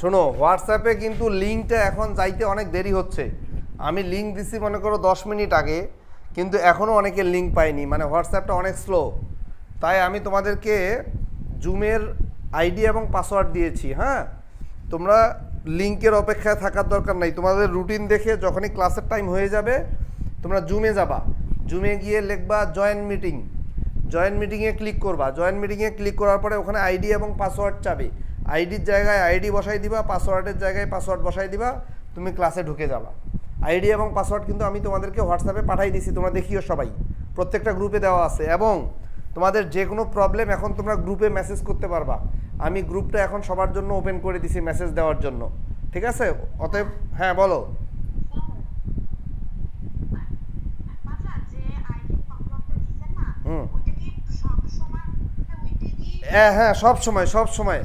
শোনো হোয়াটসঅ্যাপে কিন্তু লিঙ্কটা এখন যাইতে অনেক দেরি হচ্ছে আমি লিঙ্ক দিছি মনে করো দশ মিনিট আগে কিন্তু এখনও অনেকে লিঙ্ক পাইনি মানে হোয়াটসঅ্যাপটা অনেক স্লো তাই আমি তোমাদেরকে জুমের আইডি এবং পাসওয়ার্ড দিয়েছি হ্যাঁ তোমরা লিঙ্কের অপেক্ষায় থাকার দরকার নাই তোমাদের রুটিন দেখে যখনই ক্লাসের টাইম হয়ে যাবে তোমরা জুমে যাবা জুমে গিয়ে লিখবা জয়েন্ট মিটিং জয়েন্ট মিটিংয়ে ক্লিক করবা জয়েন্ট মিটিংয়ে ক্লিক করার পরে ওখানে আইডি এবং পাসওয়ার্ড চাবে আইডির জায়গায় আইডি বসাই দিবা পাসওয়ার্ডের জায়গায় পাসওয়ার্ড বসাই দিবা তুমি ক্লাসে ঢুকে যাবা আইডি এবং পাসওয়ার্ড কিন্তু আমি তোমাদেরকে হোয়াটসঅ্যাপে পাঠাই দিছি তোমরা দেখিও সবাই প্রত্যেকটা গ্রুপে দেওয়া আছে এবং তোমাদের যে কোনো প্রবলেম এখন তোমরা গ্রুপে মেসেজ করতে পারবা আমি গ্রুপটা এখন সবার জন্য ওপেন করে দিছি মেসেজ দেওয়ার জন্য ঠিক আছে অতএব হ্যাঁ বলো হুম আচ্ছা, হ্যাঁ হ্যাঁ সব সময় সব সময়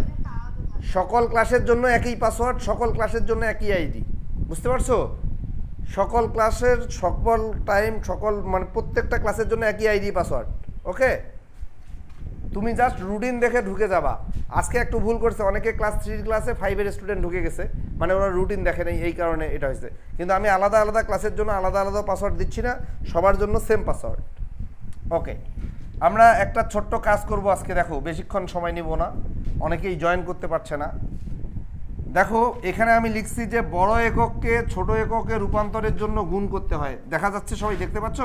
সকল ক্লাসের জন্য একই পাসওয়ার্ড সকল ক্লাসের জন্য একই আইডি বুঝতে পারছো সকল ক্লাসের সকল টাইম সকল মানে প্রত্যেকটা ক্লাসের জন্য একই আইডি পাসওয়ার্ড ওকে তুমি জাস্ট রুটিন দেখে ঢুকে যাবা আজকে একটু ভুল করছে অনেকে ক্লাস থ্রির ক্লাসে ফাইভের স্টুডেন্ট ঢুকে গেছে মানে ওরা রুটিন দেখে নেই এই কারণে এটা হয়েছে কিন্তু আমি আলাদা আলাদা ক্লাসের জন্য আলাদা আলাদা পাসওয়ার্ড দিচ্ছি না সবার জন্য সেম পাসওয়ার্ড ওকে আমরা একটা ছোট্ট কাজ করব আজকে দেখো বেশিক্ষণ সময় নিব না অনেকেই জয়েন করতে পারছে না দেখো এখানে আমি লিখছি যে বড় এককে ছোট এককে রূপান্তরের জন্য গুণ করতে হয় দেখা যাচ্ছে সবাই দেখতে পাচ্ছ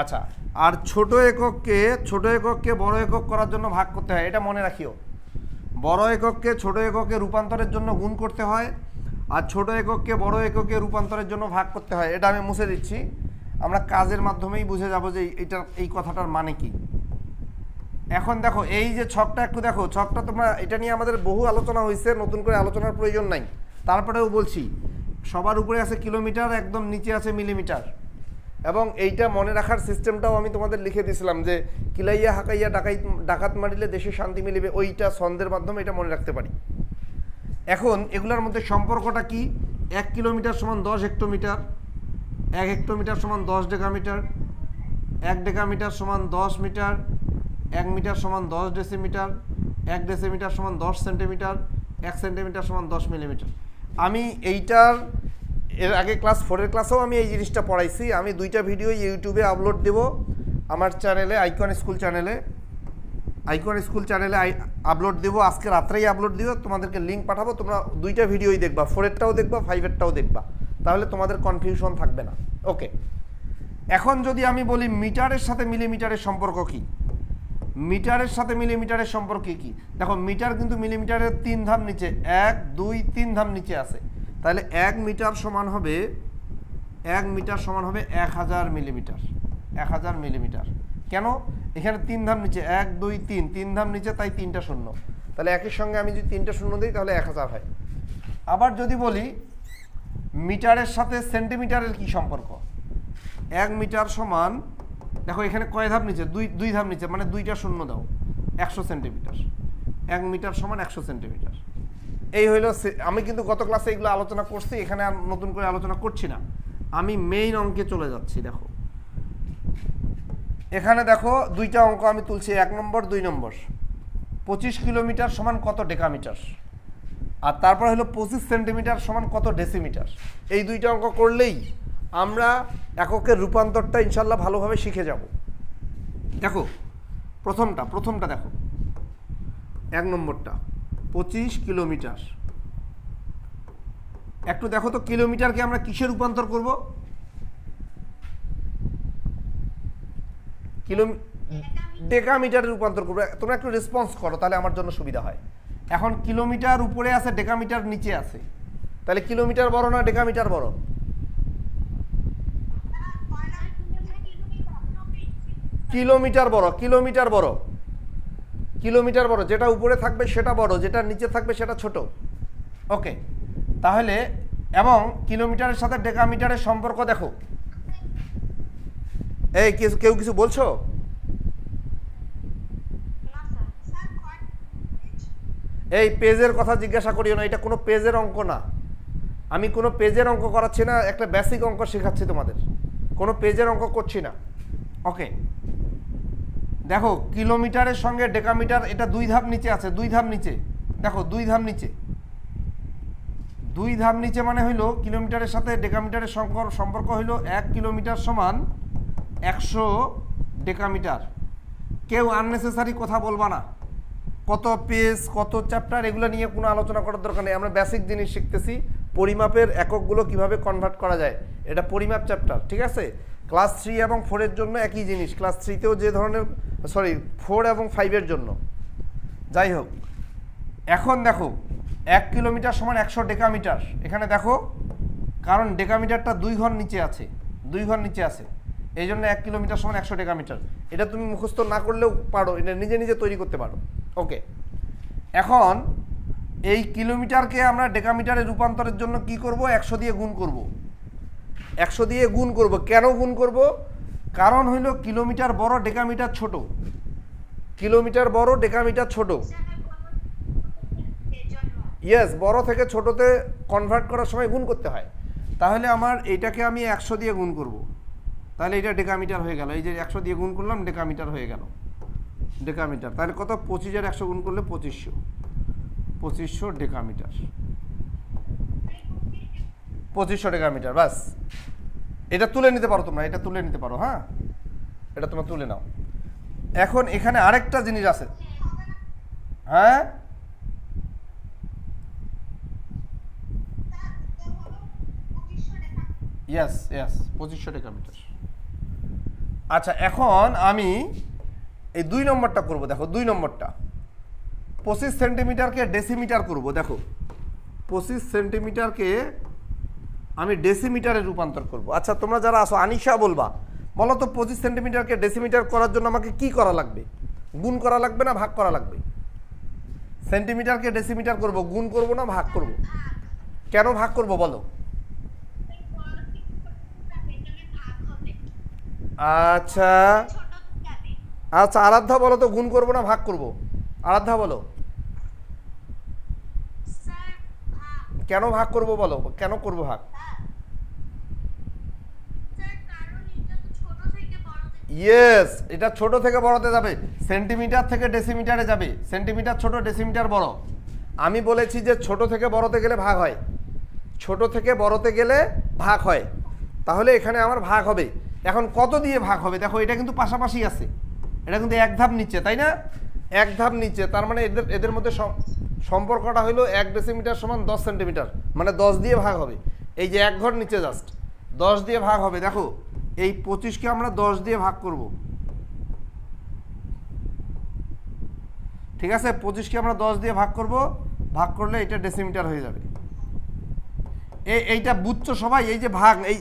আচ্ছা আর ছোট এককে ছোট এককে বড় একক করার জন্য ভাগ করতে হয় এটা মনে রাখিও বড় এককে ছোট এককে রূপান্তরের জন্য গুণ করতে হয় আর ছোট একককে বড় এককে রূপান্তরের জন্য ভাগ করতে হয় এটা আমি মুছে দিচ্ছি আমরা কাজের মাধ্যমেই বুঝে যাব যে এটা এই কথাটার মানে কি এখন দেখো এই যে ছকটা একটু দেখো ছকটা তোমরা এটা নিয়ে আমাদের বহু আলোচনা হয়েছে নতুন করে আলোচনার প্রয়োজন নাই তারপরেও বলছি সবার উপরে আছে কিলোমিটার একদম নিচে আছে মিলিমিটার এবং এইটা মনে রাখার সিস্টেমটাও আমি তোমাদের লিখে দিয়েছিলাম যে কিলাইয়া হাকাইয়া ডাকাই ডাকাত মারিলে দেশে শান্তি মিলিবে ওইটা ছন্দের মাধ্যমে এটা মনে রাখতে পারি এখন এগুলোর মধ্যে সম্পর্কটা কি এক কিলোমিটার সমান দশ হেক্টোমিটার এক হেক্টোমিটার সমান দশ ডেকামিটার এক ডেকামিটার সমান দশ মিটার এক মিটার সমান দশ ডেসিমিটার এক ডেসিমিটার সমান দশ সেন্টিমিটার এক সেন্টিমিটার সমান দশ মিলিমিটার আমি এইটার এর আগে ক্লাস ফোরের ক্লাসেও আমি এই জিনিসটা পড়াইছি আমি দুইটা ভিডিও ইউটিউবে আপলোড দেব আমার চ্যানেলে আইকন স্কুল চ্যানেলে আইকন স্কুল চ্যানেলে আই আপলোড দেবো আজকে রাত্রেই আপলোড দিব তোমাদেরকে লিঙ্ক পাঠাবো তোমরা দুইটা ভিডিওই দেখবা ফোরেরটাও দেখবা ফাইভেরটাও দেখবা তাহলে তোমাদের কনফিউশন থাকবে না ওকে এখন যদি আমি বলি মিটারের সাথে মিলিমিটারের সম্পর্ক কি মিটারের সাথে মিলিমিটারের সম্পর্ক কি দেখো মিটার কিন্তু মিলিমিটারের তিন ধাম নিচে এক দুই তিন ধাম নিচে আছে তাহলে এক মিটার সমান হবে এক মিটার সমান হবে এক হাজার মিলিমিটার এক হাজার মিলিমিটার কেন এখানে তিন ধাম নিচে এক দুই তিন তিন ধাম নিচে তাই তিনটা শূন্য তাহলে একের সঙ্গে আমি যদি তিনটা শূন্য দিই তাহলে এক হাজার হয় আবার যদি বলি মিটারের সাথে সেন্টিমিটারের কি সম্পর্ক এক মিটার সমান দেখো এখানে কয় ধাপ নিচে দুই দুই ধাপ নিচে মানে দুইটা শূন্য দাও একশো সেন্টিমিটার এক মিটার সমান একশো সেন্টিমিটার এই হইল আমি কিন্তু গত ক্লাসে এগুলো আলোচনা করছি এখানে আর নতুন করে আলোচনা করছি না আমি মেইন অঙ্কে চলে যাচ্ছি দেখো এখানে দেখো দুইটা অঙ্ক আমি তুলছি এক নম্বর দুই নম্বর পঁচিশ কিলোমিটার সমান কত ডেকামিটার আর তারপর হলো পঁচিশ সেন্টিমিটার সমান কত ডেসিমিটার এই দুইটা অঙ্ক করলেই আমরা এককের রূপান্তরটা ইনশাল্লাহ ভালোভাবে শিখে যাব দেখো প্রথমটা প্রথমটা দেখো এক নম্বরটা পঁচিশ কিলোমিটার একটু দেখো তো কিলোমিটারকে আমরা কিসে রূপান্তর করবো ডেকামিটারে রূপান্তর করবে তোমরা একটু রেসপন্স করো তাহলে আমার জন্য সুবিধা হয় এখন কিলোমিটার উপরে আছে ডেকামিটার নিচে আছে তাহলে কিলোমিটার বড় না ডেকামিটার বড় কিলোমিটার বড় কিলোমিটার বড় কিলোমিটার বড় যেটা উপরে থাকবে সেটা বড় যেটা নিচে থাকবে সেটা ছোট ওকে তাহলে এবং কিলোমিটারের সাথে ডেকামিটারের সম্পর্ক দেখো এই কেউ কিছু বলছো এই পেজের কথা জিজ্ঞাসা করিও না এটা কোনো পেজের অঙ্ক না আমি কোনো পেজের অঙ্ক করাচ্ছি না একটা বেসিক অঙ্ক শেখাচ্ছি তোমাদের কোনো পেজের অঙ্ক করছি না ওকে দেখো কিলোমিটারের সঙ্গে ডেকামিটার এটা দুই ধাপ নিচে আছে দুই ধাপ নিচে দেখো দুই ধাপ নিচে দুই ধাপ নিচে মানে হইল কিলোমিটারের সাথে ডেকামিটারের সম্পর্ক হইল এক কিলোমিটার সমান একশো ডেকামিটার কেউ আননেসেসারি কথা বলবা না কত পেজ কত চ্যাপ্টার এগুলো নিয়ে কোনো আলোচনা করার দরকার নেই আমরা বেসিক জিনিস শিখতেছি পরিমাপের এককগুলো কিভাবে কনভার্ট করা যায় এটা পরিমাপ চ্যাপ্টার ঠিক আছে ক্লাস থ্রি এবং ফোরের জন্য একই জিনিস ক্লাস থ্রিতেও যে ধরনের সরি ফোর এবং ফাইভের জন্য যাই হোক এখন দেখো এক কিলোমিটার সমান একশো ডেকামিটার এখানে দেখো কারণ ডেকামিটারটা দুই ঘর নিচে আছে দুই ঘর নিচে আছে এই জন্য এক কিলোমিটার সমান একশো টাকা মিটার এটা তুমি মুখস্থ না করলেও পারো এটা নিজে নিজে তৈরি করতে পারো ওকে এখন এই কিলোমিটারকে আমরা ডেকামিটারে রূপান্তরের জন্য কি করব একশো দিয়ে গুণ করব। একশো দিয়ে গুণ করব কেন গুণ করব কারণ হইল কিলোমিটার বড় ডেকামিটার ছোট কিলোমিটার বড় ডেকামিটার ছোট ইয়েস বড় থেকে ছোটতে কনভার্ট করার সময় গুণ করতে হয় তাহলে আমার এটাকে আমি একশো দিয়ে গুণ করব তাহলে এটা ডেকামিটার হয়ে গেল এই যে একশো দিয়ে গুণ করলাম ডেকামিটার হয়ে গেল ডেকামিটার তাহলে কত পঁচিশ আর একশো গুণ করলে পঁচিশশো পঁচিশশো ডেকামিটার পঁচিশশো ডেকামিটার বাস এটা তুলে নিতে পারো তোমরা এটা তুলে নিতে পারো হ্যাঁ এটা তোমরা তুলে নাও এখন এখানে আরেকটা জিনিস আছে হ্যাঁ ইয়াস ইয়াস পঁচিশশো ডেকামিটার আচ্ছা এখন আমি এই দুই নম্বরটা করব দেখো দুই নম্বরটা পঁচিশ সেন্টিমিটারকে ডেসিমিটার করব দেখো পঁচিশ সেন্টিমিটারকে আমি ডেসিমিটারে রূপান্তর করব আচ্ছা তোমরা যারা আসো আনিশা বলবা বলো তো পঁচিশ সেন্টিমিটারকে ডেসিমিটার করার জন্য আমাকে কি করা লাগবে গুণ করা লাগবে না ভাগ করা লাগবে সেন্টিমিটারকে ডেসিমিটার করব গুণ করব না ভাগ করব কেন ভাগ করব বলো আচ্ছা আচ্ছা আরাধ্যা বলো তো গুণ করবো না ভাগ করব আরাধ্যা বলো কেন ভাগ করব বলো কেন করব ভাগ ইয়েস এটা ছোট থেকে বড়তে যাবে সেন্টিমিটার থেকে ডেসিমিটারে যাবে সেন্টিমিটার ছোট ডেসিমিটার বড় আমি বলেছি যে ছোট থেকে বড়তে গেলে ভাগ হয় ছোট থেকে বড়তে গেলে ভাগ হয় তাহলে এখানে আমার ভাগ হবে এখন কত দিয়ে ভাগ হবে দেখো এটা কিন্তু পাশাপাশি আছে এটা কিন্তু এক ধাপ নিচ্ছে তাই না এক ধাপ নিচ্ছে তার মানে এদের এদের মধ্যে সম্পর্কটা হলো এক ডেসিমিটার সমান দশ সেন্টিমিটার মানে দশ দিয়ে ভাগ হবে এই যে এক ঘর নিচে জাস্ট দশ দিয়ে ভাগ হবে দেখো এই পঁচিশকে আমরা দশ দিয়ে ভাগ করব ঠিক আছে পঁচিশকে আমরা দশ দিয়ে ভাগ করব ভাগ করলে এটা ডেসিমিটার হয়ে যাবে এইটা বুঝছো সবাই এই যে ভাগ এই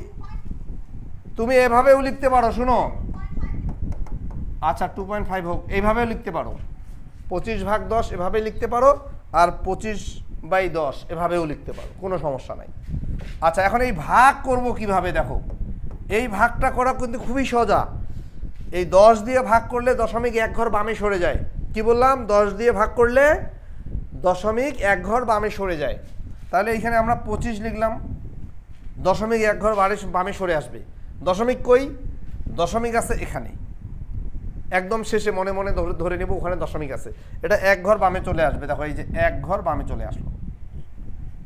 তুমি এভাবেও লিখতে পারো শুনো আচ্ছা টু পয়েন্ট ফাইভ হোক এইভাবেও লিখতে পারো পঁচিশ ভাগ দশ এভাবে লিখতে পারো আর পঁচিশ বাই দশ এভাবেও লিখতে পারো কোনো সমস্যা নাই আচ্ছা এখন এই ভাগ করব কিভাবে দেখো এই ভাগটা করা কিন্তু খুবই সোজা এই দশ দিয়ে ভাগ করলে দশমিক এক ঘর বামে সরে যায় কি বললাম দশ দিয়ে ভাগ করলে দশমিক এক ঘর বামে সরে যায় তাহলে এখানে আমরা পঁচিশ লিখলাম দশমিক এক ঘর বাড়ে বামে সরে আসবে দশমিক কই দশমিক আছে এখানে একদম শেষে মনে মনে ধরে ধরে নেব ওখানে দশমিক আছে এটা এক ঘর বামে চলে আসবে দেখো এই যে এক ঘর বামে চলে আসলো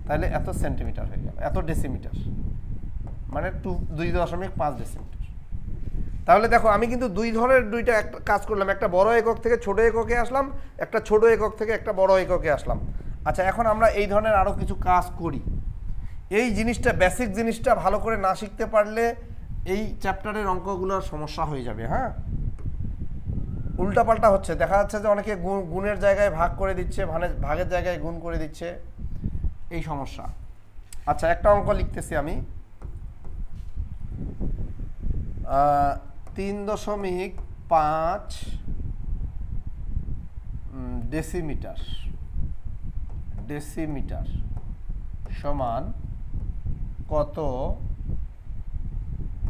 তাহলে এত সেন্টিমিটার হয়ে গেল এত ডেসিমিটার মানে টু দুই দশমিক পাঁচ ডেসিমিটার তাহলে দেখো আমি কিন্তু দুই ধরনের দুইটা একটা কাজ করলাম একটা বড় একক থেকে ছোট এককে আসলাম একটা ছোট একক থেকে একটা বড় এককে আসলাম আচ্ছা এখন আমরা এই ধরনের আরও কিছু কাজ করি এই জিনিসটা বেসিক জিনিসটা ভালো করে না শিখতে পারলে এই চ্যাপ্টারের অঙ্কগুলোর সমস্যা হয়ে যাবে হ্যাঁ উল্টাপাল্টা হচ্ছে দেখা যাচ্ছে যে অনেকে গুণের জায়গায় ভাগ করে দিচ্ছে ভাগের জায়গায় গুণ করে দিচ্ছে এই সমস্যা আচ্ছা একটা অঙ্ক লিখতেছি আমি তিন দশমিক পাঁচ ডেসিমিটার ডেসিমিটার সমান কত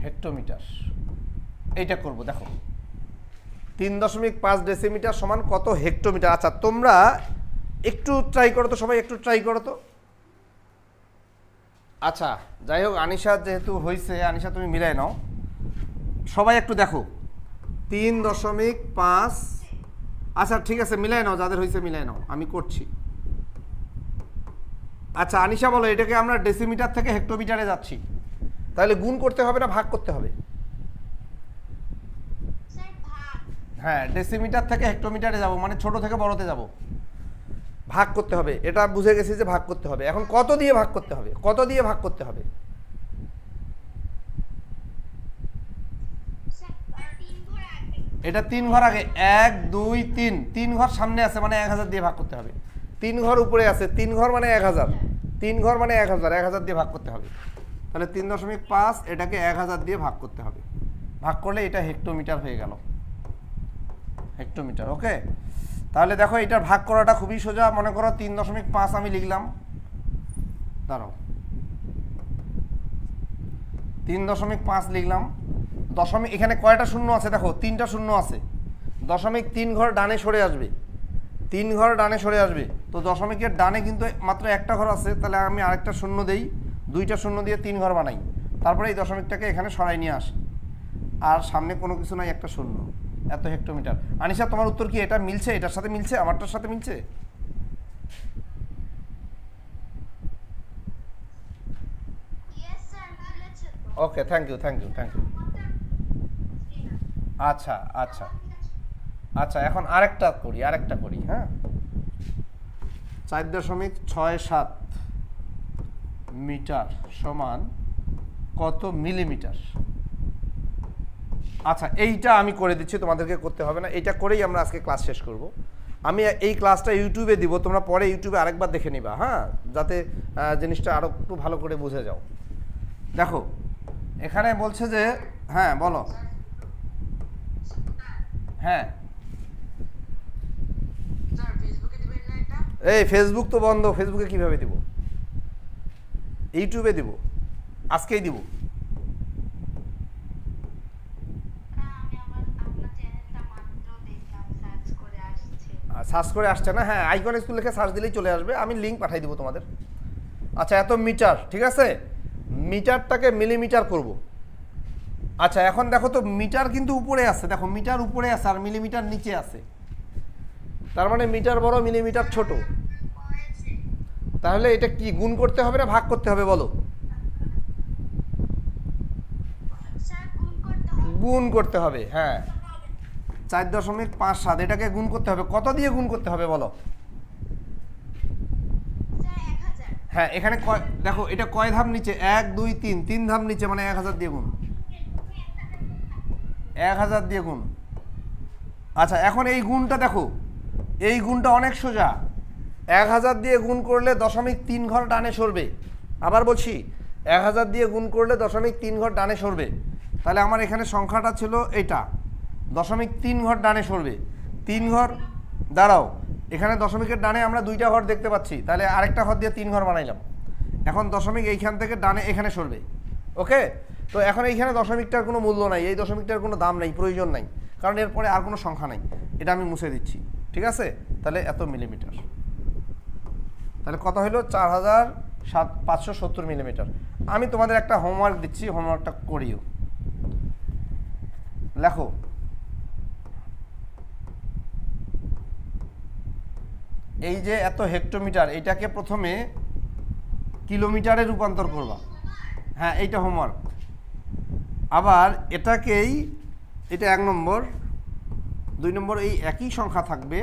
হেক্টোমিটার এইটা করব দেখো তিন দশমিক পাঁচ ডেসিমিটার সমান কত হেক্টোমিটার আচ্ছা তোমরা একটু ট্রাই করো তো সবাই একটু ট্রাই করো তো আচ্ছা যাই হোক আনিশা যেহেতু হয়েছে আনিশা তুমি মিলাই নাও সবাই একটু দেখো তিন দশমিক পাঁচ আচ্ছা ঠিক আছে মিলাই নাও যাদের হয়েছে মিলাই নাও আমি করছি আচ্ছা আনিশা বলো এটাকে আমরা ডেসিমিটার থেকে হেক্টোমিটারে যাচ্ছি তাহলে গুণ করতে হবে না ভাগ করতে হবে হ্যাঁ ডেসিমিটার থেকে হেক্টোমিটারে যাব মানে ছোট থেকে বড়তে যাব ভাগ করতে হবে এটা বুঝে গেছি যে ভাগ করতে হবে এখন কত দিয়ে ভাগ করতে হবে কত দিয়ে ভাগ করতে হবে এটা তিন ঘর আগে এক দুই তিন তিন ঘর সামনে আছে মানে এক হাজার দিয়ে ভাগ করতে হবে তিন ঘর উপরে আছে তিন ঘর মানে এক হাজার তিন ঘর মানে এক হাজার এক হাজার দিয়ে ভাগ করতে হবে তাহলে তিন দশমিক পাঁচ এটাকে এক হাজার দিয়ে ভাগ করতে হবে ভাগ করলে এটা হেক্টোমিটার হয়ে গেল হেক্টোমিটার ওকে তাহলে দেখো এটার ভাগ করাটা খুবই সোজা মনে করো তিন দশমিক পাঁচ আমি লিখলাম দাঁড়াও তিন দশমিক পাঁচ লিখলাম দশমিক এখানে কয়টা শূন্য আছে দেখো তিনটা শূন্য আছে দশমিক তিন ঘর ডানে সরে আসবে তিন ঘর ডানে সরে আসবে তো দশমিকের ডানে কিন্তু মাত্র একটা ঘর আছে তাহলে আমি আরেকটা শূন্য দেই দুইটা শূন্য দিয়ে তিন ঘর বানাই তারপরে এই দশমিকটাকে এখানে সরাই নিয়ে আসি আর সামনে কোনো কিছু নাই একটা শূন্য এত হেক্টোমিটার আনিসা তোমার উত্তর কি এটা মিলছে এটার সাথে মিলছে আমারটার সাথে মিলছে okay thank you thank you thank you আচ্ছা আচ্ছা আচ্ছা এখন আরেকটা করি আরেকটা করি হ্যাঁ চার দশমিক ছয় সাত মিটার সমান কত মিলিমিটার আচ্ছা এইটা আমি করে দিচ্ছি তোমাদেরকে করতে হবে না এটা করেই আমরা আজকে ক্লাস শেষ করব। আমি এই ক্লাসটা ইউটিউবে দিব তোমরা পরে ইউটিউবে আরেকবার দেখে নিবা হ্যাঁ যাতে জিনিসটা আরও একটু ভালো করে বুঝে যাও দেখো এখানে বলছে যে হ্যাঁ বলো হ্যাঁ এই ফেসবুক তো বন্ধ ফেসবুকে কিভাবে দিব ইউটিউবে দেব আজকেই দেব সার্চ করে আসছে না হ্যাঁ আইকন স্কুল লিখে সার্চ দিলেই চলে আসবে আমি লিঙ্ক পাঠিয়ে দেবো তোমাদের আচ্ছা এত মিটার ঠিক আছে মিটারটাকে মিলিমিটার করব। আচ্ছা এখন দেখো তো মিটার কিন্তু উপরে আছে দেখো মিটার উপরে আছে আর মিলিমিটার নিচে আছে তার মানে মিটার বড় মিলিমিটার ছোটো তাহলে এটা কি গুণ করতে হবে না ভাগ করতে হবে বলো গুণ করতে হবে হ্যাঁ চার দশমিক পাঁচ সাত এটাকে গুণ করতে হবে কত দিয়ে গুণ করতে হবে বলো হ্যাঁ এখানে কয় দেখো এটা কয় ধাপ নিচে এক দুই তিন তিন ধাপ নিচে মানে এক হাজার দিয়ে গুণ এক হাজার দিয়ে গুণ আচ্ছা এখন এই গুণটা দেখো এই গুণটা অনেক সোজা এক হাজার দিয়ে গুণ করলে দশমিক তিন ঘর ডানে সরবে আবার বলছি এক হাজার দিয়ে গুণ করলে দশমিক তিন ঘর ডানে সরবে তাহলে আমার এখানে সংখ্যাটা ছিল এটা দশমিক তিন ঘর ডানে সরবে তিন ঘর দাঁড়াও এখানে দশমিকের ডানে আমরা দুইটা ঘর দেখতে পাচ্ছি তাহলে আরেকটা ঘর দিয়ে তিন ঘর বানাইলাম এখন দশমিক এইখান থেকে ডানে এখানে সরবে ওকে তো এখন এইখানে দশমিকটার কোনো মূল্য নাই এই দশমিকটার কোনো দাম নাই প্রয়োজন নাই কারণ এরপরে আর কোনো সংখ্যা নাই এটা আমি মুছে দিচ্ছি ঠিক আছে তাহলে এত মিলিমিটার তাহলে কত হলো চার হাজার সাত পাঁচশো সত্তর মিলিমিটার আমি তোমাদের একটা হোমওয়ার্ক দিচ্ছি হোমওয়ার্কটা করিও লেখো এই যে এত হেক্টোমিটার এটাকে প্রথমে কিলোমিটারে রূপান্তর করবা হ্যাঁ এইটা হোমওয়ার্ক আবার এটাকেই এটা এক নম্বর দুই নম্বর এই একই সংখ্যা থাকবে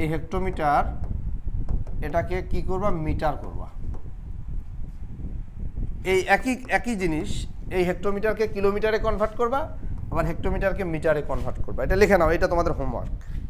এই হেক্টোমিটার এটাকে কি করবা মিটার করবা এই একই একই জিনিস এই হেক্টোমিটারকে কিলোমিটারে কনভার্ট করবা আবার হেক্টোমিটারকে মিটারে কনভার্ট করবা এটা লিখে নাও এটা তোমাদের হোমওয়ার্ক